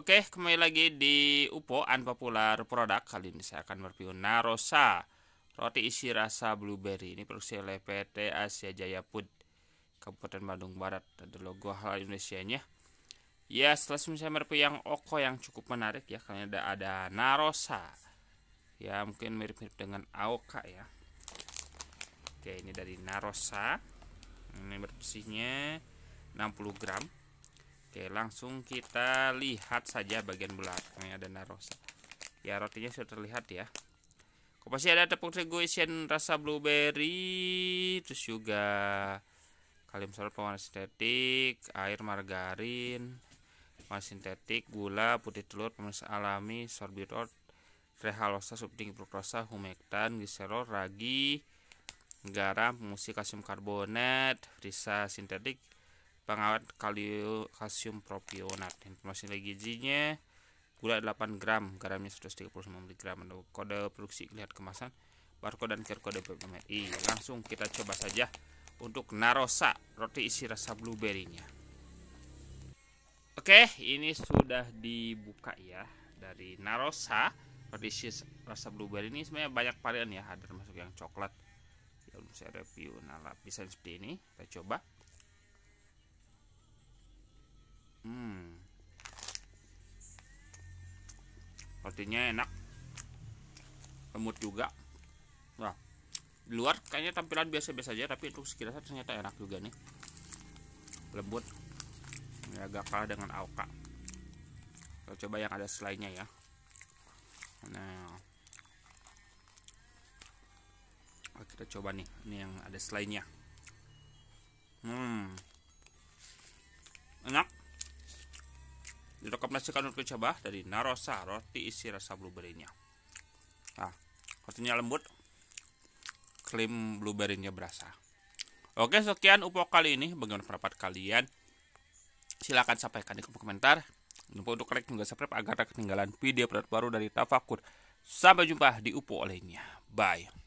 Oke, kembali lagi di UPO Unpopular Product. Kali ini saya akan mereview Narosa Roti isi rasa blueberry. Ini produksi oleh PT Asia Jaya Food Kabupaten Bandung Barat. Ada logo halal Indonesia-nya. Ya, setelah saya mereview yang Oko yang cukup menarik ya. Kalian ada, ada Narosa. Ya, mungkin mirip-mirip dengan Aoka ya. Oke, ini dari Narosa. Ini bersihnya 60 gram Oke, langsung kita lihat saja bagian belakangnya dan Rosa. Ya, rotinya sudah terlihat ya. Kok pasti ada tepung terigu isian rasa blueberry, terus juga kalium soda pewarna sintetik, air margarin, pewarna sintetik, gula, putih telur, pemanis alami, sorbitol, trehalosa, subding fruktosa, humektan, glycerol, ragi, garam, musik kalsium karbonat, frisa sintetik, pengawet kalsium propionat informasi nilai gizinya gula 8 gram garamnya 139 mg kode produksi lihat kemasan barcode dan QR kode BPMRI iya, langsung kita coba saja untuk narosa roti isi rasa blueberry-nya oke ini sudah dibuka ya dari narosa roti isi rasa blueberry ini sebenarnya banyak varian ya ada masuk yang coklat ya belum saya review nah lapisan seperti ini kita coba Hmm. Rotinya enak. Lembut juga. Wah. Di luar kayaknya tampilan biasa-biasa aja tapi untuk sekiranya ternyata enak juga nih. Lembut. Ya agak kalah dengan Alka. Kita coba yang ada selainnya ya. Nah. Kita coba nih, ini yang ada selainnya. direkomendasikan untuk dicoba dari Narosa roti isi rasa blueberry-nya. Nah, rotinya lembut, krim blueberry-nya berasa. Oke, sekian UPO kali ini. Bagaimana pendapat kalian? Silahkan sampaikan di kolom komentar. Jangan lupa untuk like juga subscribe agar tak ketinggalan video baru dari Tafakur. Sampai jumpa di UPO lainnya. Bye.